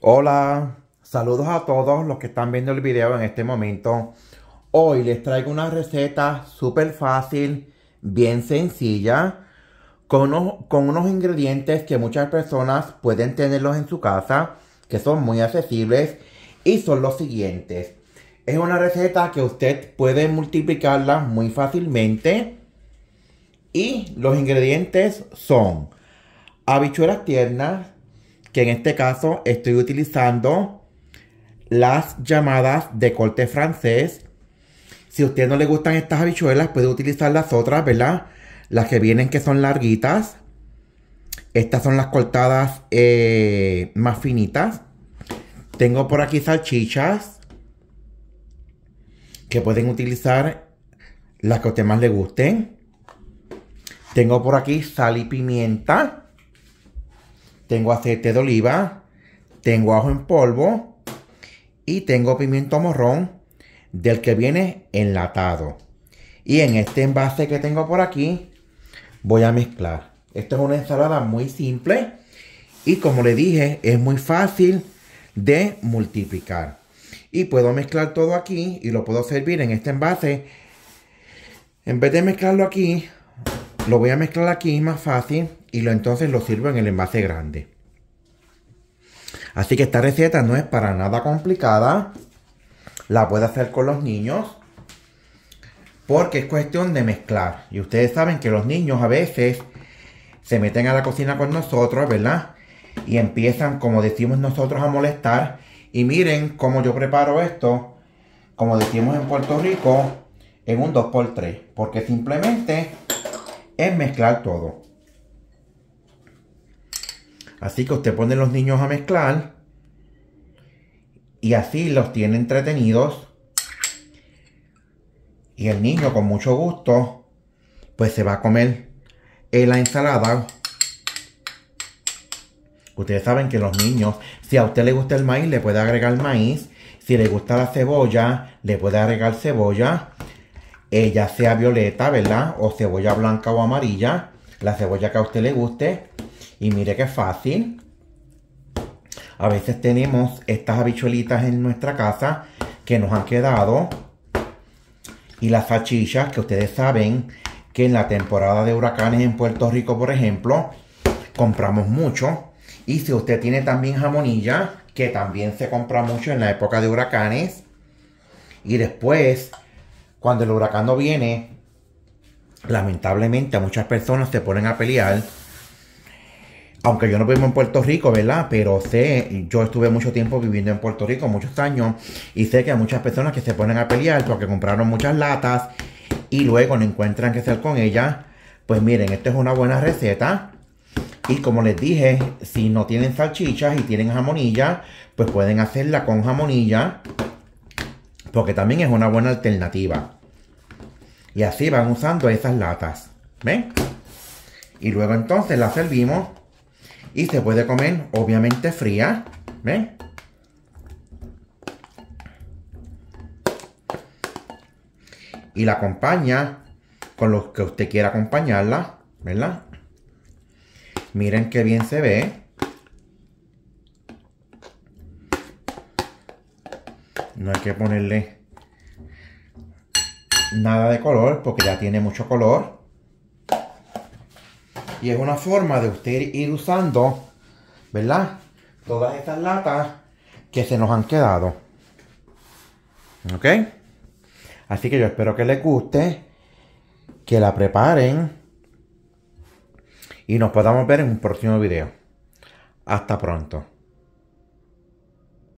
Hola, saludos a todos los que están viendo el video en este momento. Hoy les traigo una receta súper fácil, bien sencilla, con unos, con unos, ingredientes que muchas personas pueden tenerlos en su casa, que son muy accesibles y son los siguientes. Es una receta que usted puede multiplicarla muy fácilmente y los ingredientes son habichuelas tiernas, que en este caso estoy utilizando las llamadas de corte francés. Si a usted no le gustan estas habichuelas, puede utilizar las otras, ¿verdad? Las que vienen que son larguitas. Estas son las cortadas eh, más finitas. Tengo por aquí salchichas que pueden utilizar las que a usted más le gusten. Tengo por aquí sal y pimienta tengo aceite de oliva, tengo ajo en polvo y tengo pimiento morrón del que viene enlatado. Y en este envase que tengo por aquí voy a mezclar. Esto es una ensalada muy simple y como le dije es muy fácil de multiplicar. Y puedo mezclar todo aquí y lo puedo servir en este envase. En vez de mezclarlo aquí, lo voy a mezclar aquí, más fácil, y lo, entonces lo sirvo en el envase grande. Así que esta receta no es para nada complicada. La puede hacer con los niños. Porque es cuestión de mezclar. Y ustedes saben que los niños a veces se meten a la cocina con nosotros, ¿verdad? Y empiezan, como decimos nosotros, a molestar. Y miren cómo yo preparo esto, como decimos en Puerto Rico, en un 2x3. Porque simplemente es mezclar todo. Así que usted pone los niños a mezclar y así los tiene entretenidos. Y el niño con mucho gusto pues se va a comer la ensalada. Ustedes saben que los niños, si a usted le gusta el maíz, le puede agregar maíz. Si le gusta la cebolla, le puede agregar cebolla ella sea violeta, ¿verdad? O cebolla blanca o amarilla, la cebolla que a usted le guste. Y mire qué fácil. A veces tenemos estas habichuelitas en nuestra casa que nos han quedado. Y las salchichas que ustedes saben que en la temporada de huracanes en Puerto Rico, por ejemplo, compramos mucho. Y si usted tiene también jamonilla, que también se compra mucho en la época de huracanes. Y después cuando el huracán no viene, lamentablemente a muchas personas se ponen a pelear. Aunque yo no vivo en Puerto Rico, ¿verdad? Pero sé, yo estuve mucho tiempo viviendo en Puerto Rico, muchos años, y sé que hay muchas personas que se ponen a pelear porque compraron muchas latas y luego no encuentran que hacer con ellas. Pues miren, esta es una buena receta. Y como les dije, si no tienen salchichas y tienen jamonilla, pues pueden hacerla con jamonilla. Porque también es una buena alternativa. Y así van usando esas latas. ¿Ven? Y luego entonces las servimos. Y se puede comer, obviamente, fría. ¿Ven? Y la acompaña con los que usted quiera acompañarla. ¿Verdad? Miren qué bien se ve. no hay que ponerle nada de color porque ya tiene mucho color y es una forma de usted ir usando ¿verdad? todas estas latas que se nos han quedado ¿ok? así que yo espero que les guste que la preparen y nos podamos ver en un próximo video hasta pronto